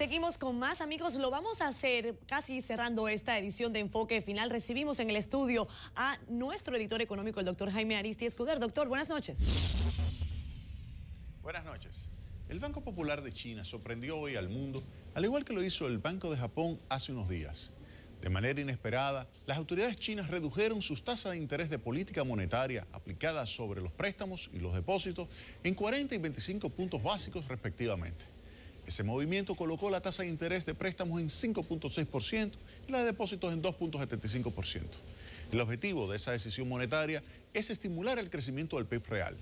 Seguimos con más amigos, lo vamos a hacer casi cerrando esta edición de Enfoque Final. Recibimos en el estudio a nuestro editor económico, el doctor Jaime Aristi Escuder. Doctor, buenas noches. Buenas noches. El Banco Popular de China sorprendió hoy al mundo, al igual que lo hizo el Banco de Japón hace unos días. De manera inesperada, las autoridades chinas redujeron sus tasas de interés de política monetaria aplicadas sobre los préstamos y los depósitos en 40 y 25 puntos básicos respectivamente. Ese movimiento colocó la tasa de interés de préstamos en 5.6% y la de depósitos en 2.75%. El objetivo de esa decisión monetaria es estimular el crecimiento del PIB real.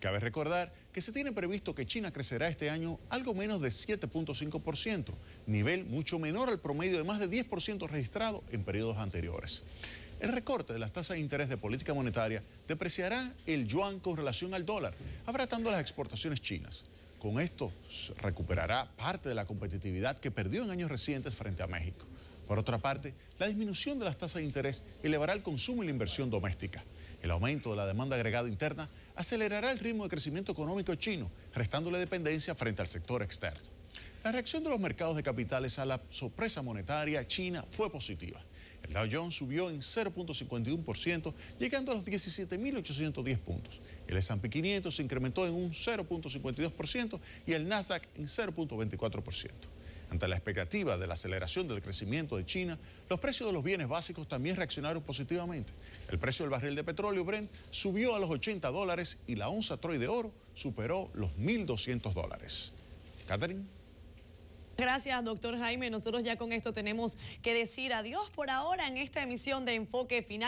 Cabe recordar que se tiene previsto que China crecerá este año algo menos de 7.5%, nivel mucho menor al promedio de más de 10% registrado en periodos anteriores. El recorte de las tasas de interés de política monetaria depreciará el yuan con relación al dólar, abratando las exportaciones chinas. Con esto recuperará parte de la competitividad que perdió en años recientes frente a México. Por otra parte, la disminución de las tasas de interés elevará el consumo y la inversión doméstica. El aumento de la demanda agregada interna acelerará el ritmo de crecimiento económico chino, restándole dependencia frente al sector externo. La reacción de los mercados de capitales a la sorpresa monetaria china fue positiva. El Dow Jones subió en 0.51%, llegando a los 17.810 puntos. El S&P 500 se incrementó en un 0.52% y el Nasdaq en 0.24%. Ante la expectativa de la aceleración del crecimiento de China, los precios de los bienes básicos también reaccionaron positivamente. El precio del barril de petróleo Brent subió a los 80 dólares y la onza Troy de oro superó los 1.200 dólares. Catherine. Gracias, doctor Jaime. Nosotros ya con esto tenemos que decir adiós por ahora en esta emisión de Enfoque Final.